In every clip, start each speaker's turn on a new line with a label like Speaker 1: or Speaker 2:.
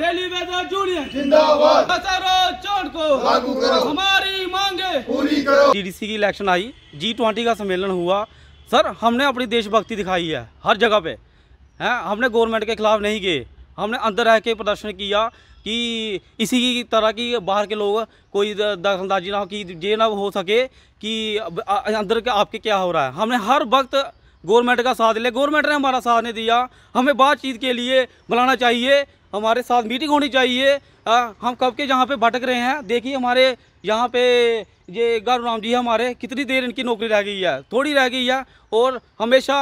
Speaker 1: G D junior जिंदाबाद को लागू करो हमारी मांगे पूरी करो डीडीसी की इलेक्शन आई जी ट्वेंटी का सम्मेलन हुआ सर हमने अपनी देशभक्ति दिखाई है हर जगह पे हैं हमने गवर्नमेंट के खिलाफ नहीं गए हमने अंदर रह के प्रदर्शन किया कि इसी की तरह की बाहर के लोग कोई दखलंदाजी ना हो कि ये ना हो सके कि अंदर के आपके क्या हो रहा है हमने हर वक्त गवर्नमेंट का साथ लिया गवर्नमेंट ने हमारा साथ नहीं दिया हमें बातचीत के लिए बुलाना चाहिए हमारे साथ मीटिंग होनी चाहिए आ, हम कब के यहाँ पे भटक रहे हैं देखिए हमारे यहाँ पे ये गारू राम जी हमारे कितनी देर इनकी नौकरी रह गई है थोड़ी रह गई है और हमेशा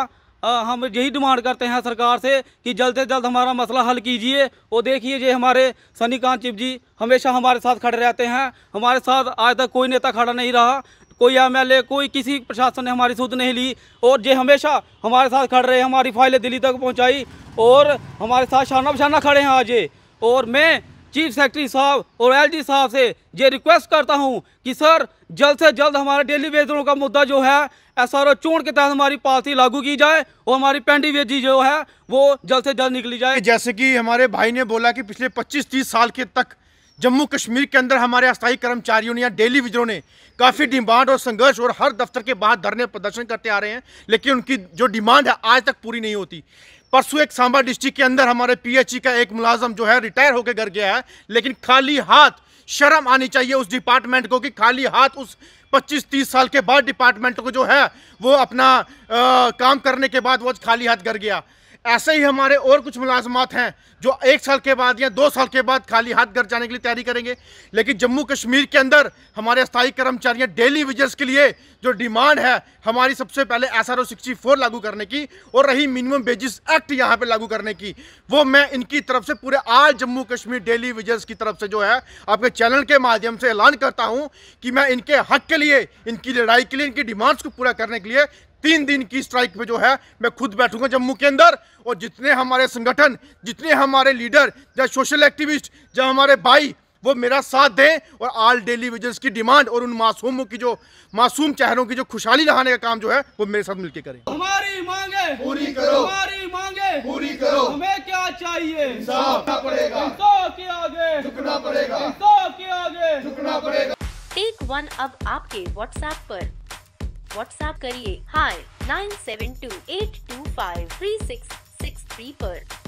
Speaker 1: आ, हम यही डिमांड करते हैं सरकार से कि जल्द से जल्द हमारा मसला हल कीजिए और देखिए ये हमारे सनीकांत चिप जी हमेशा हमारे साथ खड़े रहते हैं हमारे साथ आज तक कोई नेता खड़ा नहीं रहा कोई ए कोई किसी प्रशासन ने हमारी सुध नहीं ली और ये हमेशा हमारे साथ खड़े रहे हमारी फाइलें दिल्ली तक पहुँचाई और हमारे साथ शाना बशाना खड़े हैं आज ये और मैं चीफ सेक्रेटरी साहब और एलजी साहब से ये रिक्वेस्ट करता हूँ कि सर जल्द से जल्द हमारे डेली वेजरों का मुद्दा जो है एस आर चूंड के तहत हमारी पॉलिसी लागू की जाए
Speaker 2: और हमारी पेंडी वेजी जो है वो जल्द से जल्द निकली जाए जैसे कि हमारे भाई ने बोला कि पिछले 25-30 साल के तक जम्मू कश्मीर के अंदर हमारे अस्थायी कर्मचारियों ने या डेली विजरों ने काफ़ी डिमांड और संघर्ष और हर दफ्तर के बाहर धरने प्रदर्शन करते आ रहे हैं लेकिन उनकी जो डिमांड है आज तक पूरी नहीं होती परसों एक सांबा डिस्ट्रिक्ट के अंदर हमारे पीएचई का एक मुलाजम जो है रिटायर होकर घर गया है लेकिन खाली हाथ शर्म आनी चाहिए उस डिपार्टमेंट को कि खाली हाथ उस 25-30 साल के बाद डिपार्टमेंट को जो है वो अपना आ, काम करने के बाद वो खाली हाथ घर गया ऐसे ही हमारे और कुछ मुलाजमत हैं जो एक साल के बाद या दो साल के बाद खाली हाथ घर जाने के लिए तैयारी करेंगे लेकिन जम्मू कश्मीर के अंदर हमारे स्थायी कर्मचारियाँ डेली विजर्स के लिए जो डिमांड है हमारी सबसे पहले S R O sixty four लागू करने की और रही मिनिमम वेजिस एक्ट यहाँ पर लागू करने की वो मैं इनकी तरफ से पूरे आज जम्मू कश्मीर डेली विजर्स की तरफ से जो है आपके चैनल के माध्यम से ऐलान करता हूँ कि मैं इनके हक के लिए इनकी लड़ाई के लिए इनकी डिमांड्स को पूरा करने के लिए तीन दिन की स्ट्राइक पे जो है मैं खुद बैठूंगा जम्मू के अंदर और जितने हमारे संगठन जितने हमारे लीडर या सोशल एक्टिविस्ट या हमारे भाई वो मेरा साथ दें और आल डेली विजन की डिमांड और उन मासूमों की जो मासूम चेहरों की जो खुशहाली लगाने का काम जो है वो मेरे साथ मिलकर करें
Speaker 1: हमारी मांगे पूरी करो हमारी मांगे पूरी करो हमें क्या चाहिए पड़ेगा के आगे झुकना पड़ेगा के आगे झुकना पड़ेगा टेक वन अब आपके व्हाट्सएप पर व्हाट्सएप करिए hi nine seven two eight two five three six six three आरोप